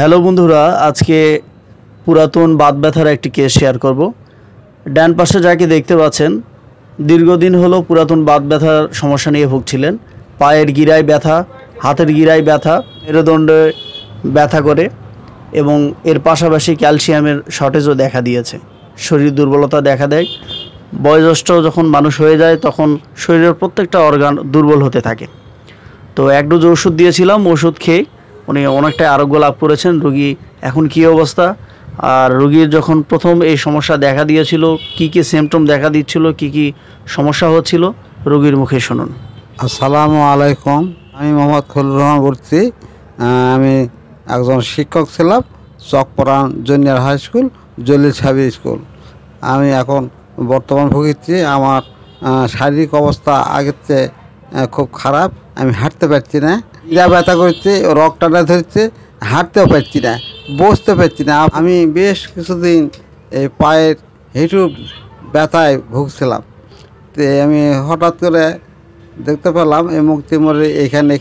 hello বন্ধুরা আজকে পুরাতন বাত ব্যথার একটি কেস শেয়ার করব ডান পাশে যাকে দেখতে পাচ্ছেন দীর্ঘদিন হলো পুরাতন বাত ব্যথার সমস্যা নিয়ে ভুগছিলেন পায়ের গিরায় ব্যথা হাতের গিরায় ব্যথা মেরুদণ্ডে ব্যথা করে এবং এর পাশাপাশি ক্যালসিয়ামের শর্টেজও দেখা দিয়েছে শরীর দুর্বলতা দেখা দেয় বয়োজ্যেষ্ঠ যখন মানুষ হয়ে যায় তখন শরীরের প্রত্যেকটা অর্গান দুর্বল হতে থাকে তো এক ডোজ ওষুধ দিয়েছিলাম ওষুধ খেয়ে উনি অনেকটাই আরোগ্য লাভ করেছেন রুগী এখন কি অবস্থা আর রুগীর যখন প্রথম এই সমস্যা দেখা দিয়েছিল কি কি সিমটম দেখা দিচ্ছিল কি কি সমস্যা হচ্ছিল রুগীর মুখে শুনুন আসসালামু আলাইকুম আমি মোহাম্মদ খলুর রহমান বলছি আমি একজন শিক্ষক ছিলাম Chakparan junior high school Jalil ছাবি স্কুল আমি এখন বর্তমান ভুগিচ্ছি আমার শারীরিক অবস্থা আগের চেয়ে খুব খারাপ আমি হাঁটতে পারছি না গা ব্যথা করছে রক টানা ধরছে হাঁটতেও পারছি না বসতে পারছি না আমি বেশ কিছুদিন এই পায়ের হেঁটু ব্যথায় ভুগছিলাম তো আমি হঠাৎ করে দেখতে পেলাম এই মুক্তি মোড়ে এখানে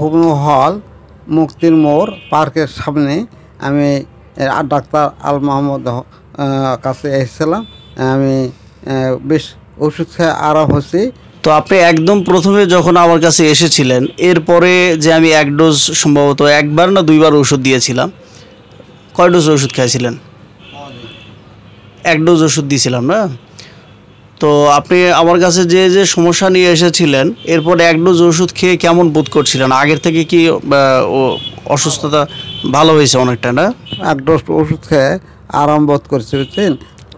হোমিও হল মুক্তির মোড় পার্কের সামনে আমি ডাক্তার আল মাহমুদ কাছে এসেছিলাম আমি বেশ ওষুধ খেয়ে আরাম হচ্ছি তো আপনি একদম প্রথমে যখন আমার কাছে এসেছিলেন এরপরে যে আমি এক ডোজ সম্ভবত একবার না দুইবার ওষুধ দিয়েছিলাম কয় ডোজ ওষুধ খেয়েছিলেন এক ডোজ ওষুধ দিয়েছিলাম না তো আপনি আমার কাছে যে যে সমস্যা নিয়ে এসেছিলেন এরপর এক ডোজ ওষুধ খেয়ে কেমন বোধ করছিলেন আগের থেকে কি অসুস্থতা ভালো হয়েছে অনেকটা না এক ডোজ ওষুধ খেয়ে আরাম বোধ করছি বুঝছেন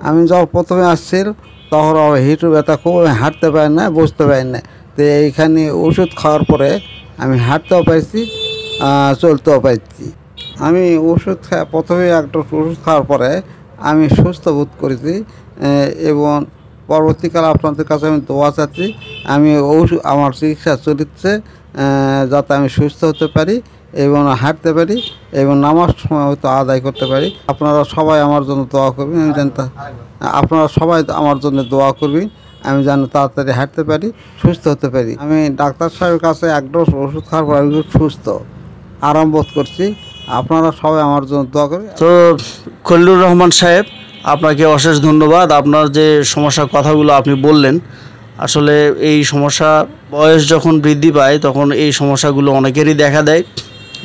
আমি যখন প্রথমে আসছিল তখন হিঁটু ব্যথা খুব আমি হাঁটতে পারি না বসতে পারি না তো এইখানে ওষুধ খাওয়ার পরে আমি হাঁটতেও পাইছি চলতেও পাইছি আমি ওষুধ খা প্রথমে একটা ওষুধ খাওয়ার পরে আমি সুস্থ বোধ করেছি এবং পরবর্তীকালে আপনাদের কাছে আমি দোয়া চাচ্ছি আমি ওষুধ আমার চিকিৎসা চলিচ্ছে যাতে আমি সুস্থ হতে পারি এবং হাঁটতে পারি এবং নামাজ সময় হয়তো আদায় করতে পারি আপনারা সবাই আমার জন্য দোয়া করবেন আমি জানতাম আপনারা সবাই আমার জন্য দোয়া করবেন আমি যেন তাড়াতাড়ি হাঁটতে পারি সুস্থ হতে পারি আমি ডাক্তার সাহেবের কাছে এক ডোজ ওষুধ খাওয়ার পর আমি সুস্থ আরাম বোধ করছি আপনারা সবাই আমার জন্য দোয়া করি তো খলিলুর রহমান সাহেব আপনাকে অশেষ ধন্যবাদ আপনার যে সমস্যার কথাগুলো আপনি বললেন আসলে এই সমস্যা বয়স যখন বৃদ্ধি পায় তখন এই সমস্যাগুলো অনেকেরই দেখা দেয়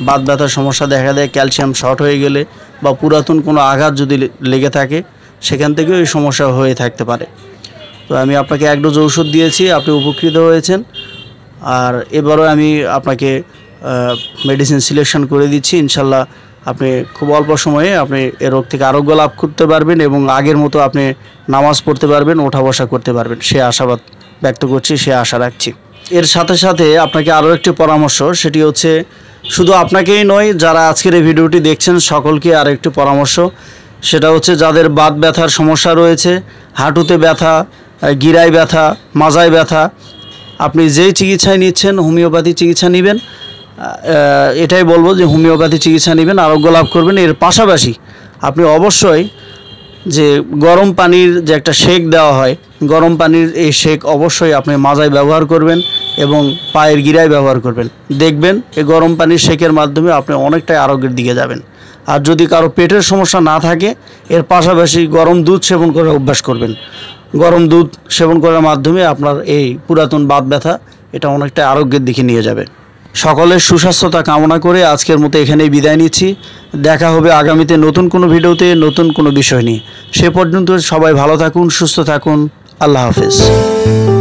বাদ ব্যথার সমস্যা দেখা দেয় ক্যালসিয়াম শর্ট হয়ে গেলে বা পুরাতন কোনো আঘাত যদি লেগে থাকে সেখান থেকেও এই সমস্যা হয়ে থাকতে পারে তো আমি আপনাকে এক ডোজ ওষুধ দিয়েছি আপনি উপকৃত হয়েছেন আর এবারও আমি আপনাকে মেডিসিন সিলেকশন করে দিচ্ছি ইনশাল্লাহ আপনি খুব অল্প সময়ে আপনি এ রোগ থেকে আরোগ্য লাভ করতে পারবেন এবং আগের মতো আপনি নামাজ পড়তে পারবেন ওঠা বসা করতে পারবেন সে আশাবাদ ব্যক্ত করছি সে আশা রাখছি এর সাথে সাথে আপনাকে আরও একটি পরামর্শ সেটি হচ্ছে শুধু আপনাকেই নয় যারা আজকের এই ভিডিওটি দেখছেন সকলকে আর একটি পরামর্শ সেটা হচ্ছে যাদের বাত ব্যথার সমস্যা রয়েছে হাঁটুতে ব্যথা গিরায় ব্যথা মাজায় ব্যথা আপনি যেই চিকিৎসায় নিচ্ছেন হোমিওপ্যাথি চিকিৎসা নেবেন এটাই বলবো যে হোমিওপ্যাথি চিকিৎসা নেবেন আরোগ্য লাভ করবেন এর পাশাপাশি আপনি অবশ্যই যে গরম পানির যে একটা শেক দেওয়া হয় গরম পানির এই শেক অবশ্যই আপনি মাজায় ব্যবহার করবেন এবং পায়ের গিরায় ব্যবহার করবেন দেখবেন এই গরম পানির শেকের মাধ্যমে আপনি অনেকটাই আরোগ্যের দিকে যাবেন আর যদি কারো পেটের সমস্যা না থাকে এর পাশাপাশি গরম দুধ সেবন করে অভ্যাস করবেন গরম দুধ সেবন করার মাধ্যমে আপনার এই পুরাতন বাত ব্যথা এটা অনেকটা আরোগ্যের দিকে নিয়ে যাবে সকলের সুস্বাস্থ্যতা কামনা করে আজকের মতো এখানেই বিদায় নিচ্ছি দেখা হবে আগামীতে নতুন কোনো ভিডিওতে নতুন কোনো বিষয় নিয়ে সে পর্যন্ত সবাই ভালো থাকুন সুস্থ থাকুন আল্লাহ হাফেজ